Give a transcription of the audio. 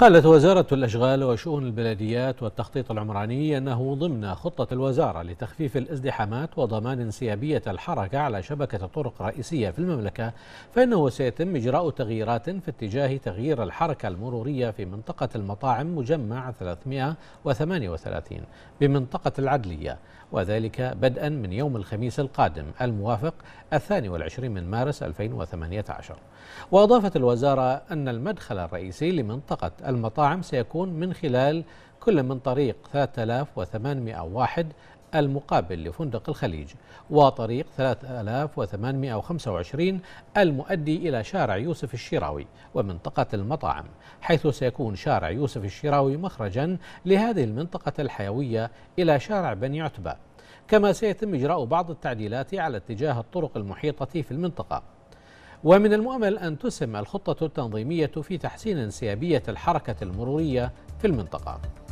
قالت وزارة الأشغال وشؤون البلديات والتخطيط العمراني أنه ضمن خطة الوزارة لتخفيف الازدحامات وضمان انسيابية الحركة على شبكة طرق رئيسية في المملكة فإنه سيتم إجراء تغييرات في اتجاه تغيير الحركة المرورية في منطقة المطاعم مجمع 338 بمنطقة العدلية وذلك بدءا من يوم الخميس القادم الموافق الثاني والعشرين من مارس 2018 وأضافت الوزارة أن المدخل الرئيسي لمنطقة المطاعم سيكون من خلال كل من طريق 3801 المقابل لفندق الخليج وطريق 3825 المؤدي إلى شارع يوسف الشراوي ومنطقة المطاعم حيث سيكون شارع يوسف الشراوي مخرجا لهذه المنطقة الحيوية إلى شارع بني عتبة كما سيتم إجراء بعض التعديلات على اتجاه الطرق المحيطة في المنطقة ومن المؤمل أن تسهم الخطة التنظيمية في تحسين انسيابية الحركة المرورية في المنطقة